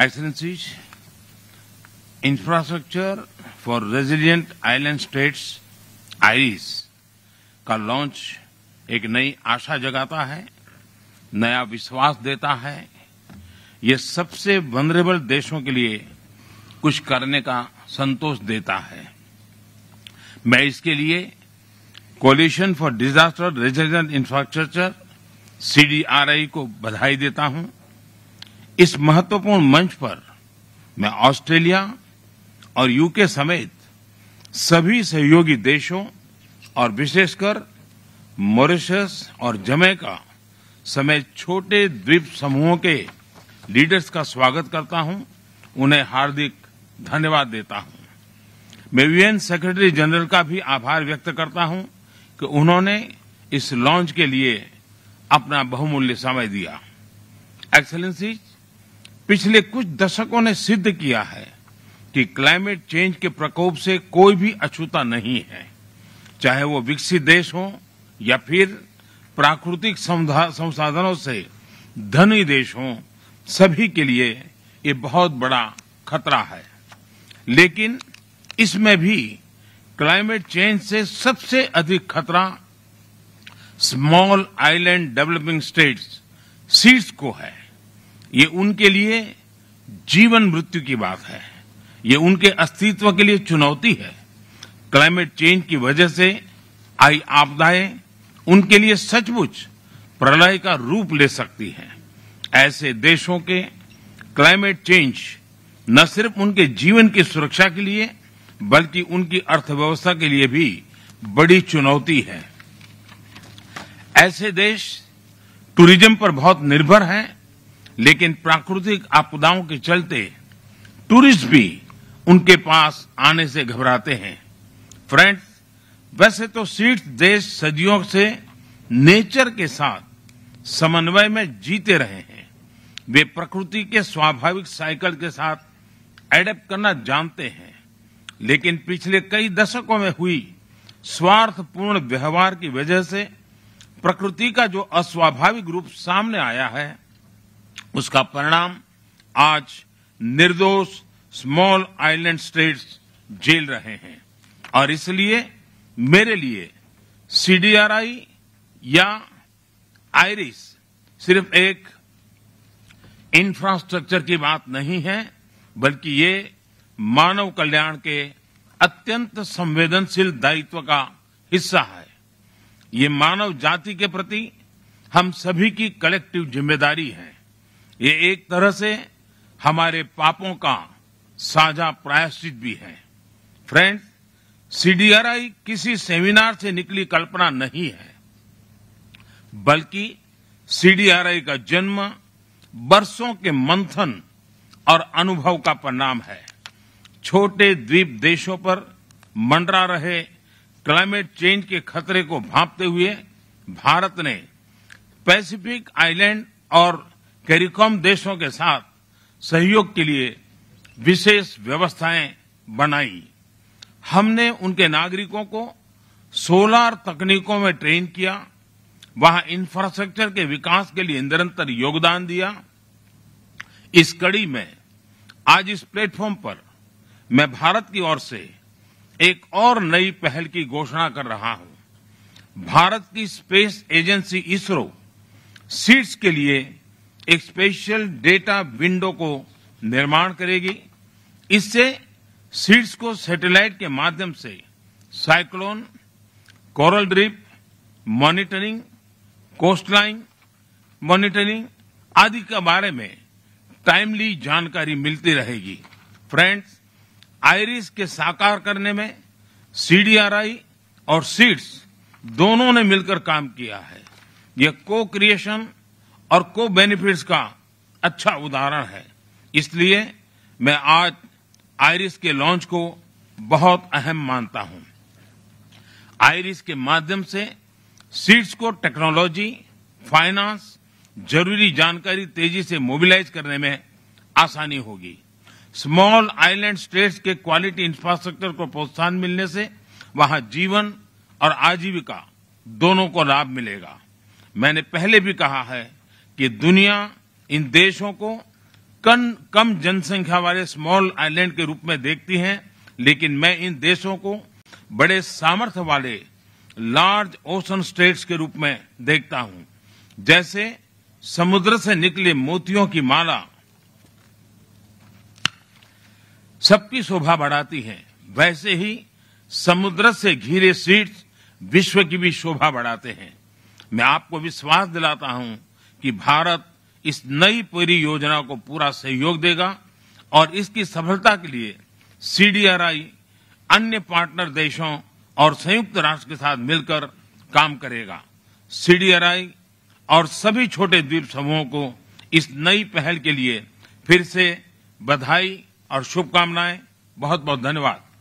Excellencies, infrastructure for resilient island states IRIS का launch एक नई आशा जगाता है नया विश्वास देता है ये सबसे वनरेबल देशों के लिए कुछ करने का संतोष देता है मैं इसके लिए coalition for disaster resident infrastructure CDRI को बधाई देता हूं इस महत्वपूर्ण मंच पर मैं ऑस्ट्रेलिया और यूके समेत सभी सहयोगी देशों और विशेषकर मॉरिशस और जमैका समेत छोटे द्वीप समूहों के लीडर्स का स्वागत करता हूं उन्हें हार्दिक धन्यवाद देता हूं मैं यूएन सेक्रेटरी जनरल का भी आभार व्यक्त करता हूं कि उन्होंने इस लॉन्च के लिए अपना बहुमूल्य समय दिया एक्सलेंसीज पिछले कुछ दशकों ने सिद्ध किया है कि क्लाइमेट चेंज के प्रकोप से कोई भी अछूता नहीं है चाहे वो विकसित देश हो या फिर प्राकृतिक संसाधनों से धनी देश हो सभी के लिए ये बहुत बड़ा खतरा है लेकिन इसमें भी क्लाइमेट चेंज से सबसे अधिक खतरा small island developing states SIDS को है ये उनके लिए जीवन मृत्यु की बात है ये उनके अस्तित्व के लिए चुनौती है क्लाइमेट चेंज की वजह से आई आपदाएं उनके लिए सचमुच प्रलय का रूप ले सकती हैं ऐसे देशों के क्लाइमेट चेंज न सिर्फ उनके जीवन की सुरक्षा के लिए बल्कि उनकी अर्थव्यवस्था के लिए भी बड़ी चुनौती है ऐसे देश टूरिज्म पर बहुत निर्भर हैं लेकिन प्राकृतिक आपदाओं के चलते टूरिस्ट भी उनके पास आने से घबराते हैं फ्रेंड्स वैसे तो सीट्स देश सदियों से नेचर के साथ समन्वय में जीते रहे हैं वे प्रकृति के स्वाभाविक साइकिल के साथ एडेप्ट करना जानते हैं लेकिन पिछले कई दशकों में हुई स्वार्थपूर्ण व्यवहार की वजह से प्रकृति का जो अस्वाभाविक रूप सामने आया है उसका परिणाम आज निर्दोष स्मॉल आइलैंड स्टेट्स झेल रहे हैं और इसलिए मेरे लिए सीडीआरआई या आयरिस सिर्फ एक इंफ्रास्ट्रक्चर की बात नहीं है बल्कि ये मानव कल्याण के अत्यंत संवेदनशील दायित्व का हिस्सा है ये मानव जाति के प्रति हम सभी की कलेक्टिव जिम्मेदारी है ये एक तरह से हमारे पापों का साझा प्रायश्चित भी है फ्रेंड्स सीडीआरआई किसी सेमिनार से निकली कल्पना नहीं है बल्कि सीडीआरआई का जन्म बरसों के मंथन और अनुभव का परिणाम है छोटे द्वीप देशों पर मंडरा रहे क्लाइमेट चेंज के खतरे को भांपते हुए भारत ने पैसिफिक आइलैंड और कैरिकॉम देशों के साथ सहयोग के लिए विशेष व्यवस्थाएं बनाई हमने उनके नागरिकों को सोलार तकनीकों में ट्रेन किया वहां इंफ्रास्ट्रक्चर के विकास के लिए निरंतर योगदान दिया इस कड़ी में आज इस प्लेटफॉर्म पर मैं भारत की ओर से एक और नई पहल की घोषणा कर रहा हूं भारत की स्पेस एजेंसी इसरो सीट्स के लिए एक स्पेशल डेटा विंडो को निर्माण करेगी इससे सीड्स को सैटेलाइट के माध्यम से cyclone coral drip monitoring coastline monitoring आदि के बारे में टाइमली जानकारी मिलती रहेगी फ्रेंड्स आयरिस के साकार करने में सीडीआरआई और सीड्स दोनों ने मिलकर काम किया है यह को क्रिएशन और को बेनिफिट्स का अच्छा उदाहरण है इसलिए मैं आज आयरिस के लॉन्च को बहुत अहम मानता हूं आयरिस के माध्यम से सीड्स को टेक्नोलॉजी फाइनेंस जरूरी जानकारी तेजी से मोबिलाइज करने में आसानी होगी स्मॉल आइलैंड स्टेट्स के क्वालिटी इंफ्रास्ट्रक्चर को प्रोत्साहन मिलने से वहां जीवन और आजीविका दोनों को लाभ मिलेगा मैंने पहले भी कहा है कि दुनिया इन देशों को कम जनसंख्या वाले स्मॉल आइलैंड के रूप में देखती है लेकिन मैं इन देशों को बड़े सामर्थ्य वाले लार्ज ओशन स्टेट्स के रूप में देखता हूं जैसे समुद्र से निकले मोतियों की माला सबकी शोभा बढ़ाती है वैसे ही समुद्र से घिरे सीट्स विश्व की भी शोभा बढ़ाते हैं मैं आपको विश्वास दिलाता हूं कि भारत इस नई पूरी योजना को पूरा सहयोग देगा और इसकी सफलता के लिए सीडीआरआई अन्य पार्टनर देशों और संयुक्त राष्ट्र के साथ मिलकर काम करेगा सीडीआरआई और सभी छोटे द्वीप समूहों को इस नई पहल के लिए फिर से बधाई और शुभकामनाएं बहुत बहुत धन्यवाद